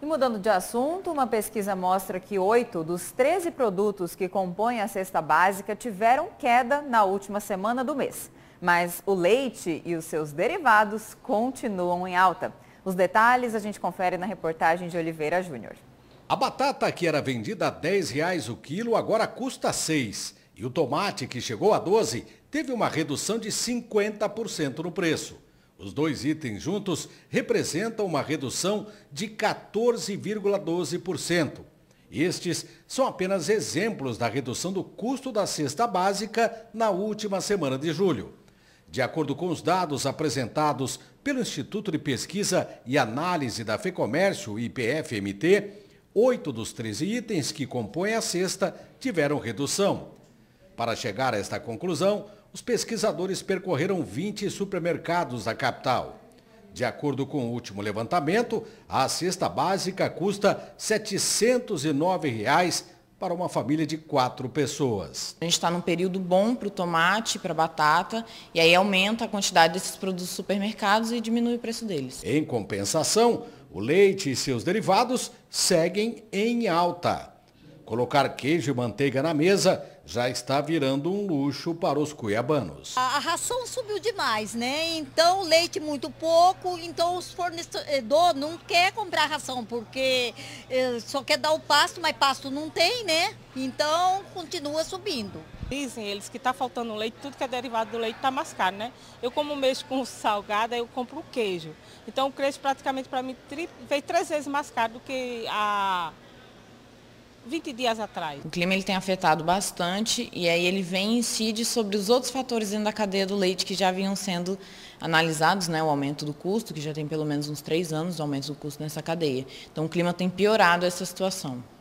E mudando de assunto, uma pesquisa mostra que oito dos 13 produtos que compõem a cesta básica tiveram queda na última semana do mês. Mas o leite e os seus derivados continuam em alta. Os detalhes a gente confere na reportagem de Oliveira Júnior. A batata que era vendida a R$ 10,00 o quilo agora custa R$ 6,00. E o tomate que chegou a R$ 12,00 teve uma redução de 50% no preço. Os dois itens juntos representam uma redução de 14,12%. Estes são apenas exemplos da redução do custo da cesta básica na última semana de julho. De acordo com os dados apresentados pelo Instituto de Pesquisa e Análise da FEComércio, IPFMT, oito dos 13 itens que compõem a cesta tiveram redução. Para chegar a esta conclusão, os pesquisadores percorreram 20 supermercados da capital. De acordo com o último levantamento, a cesta básica custa R$ 709 para uma família de quatro pessoas. A gente está num período bom para o tomate, para a batata, e aí aumenta a quantidade desses produtos supermercados e diminui o preço deles. Em compensação, o leite e seus derivados seguem em alta. Colocar queijo e manteiga na mesa já está virando um luxo para os cuiabanos. A ração subiu demais, né? Então, leite muito pouco, então os fornecedores não quer comprar ração, porque eh, só quer dar o pasto, mas pasto não tem, né? Então, continua subindo. Dizem eles que está faltando leite, tudo que é derivado do leite está mais caro, né? Eu como mexo com salgada, eu compro o queijo. Então, o queijo praticamente para mim veio três vezes mais caro do que a 20 dias atrás. O clima ele tem afetado bastante e aí ele vem e incide sobre os outros fatores dentro da cadeia do leite que já vinham sendo analisados, né, o aumento do custo, que já tem pelo menos uns três anos o aumento do custo nessa cadeia. Então o clima tem piorado essa situação.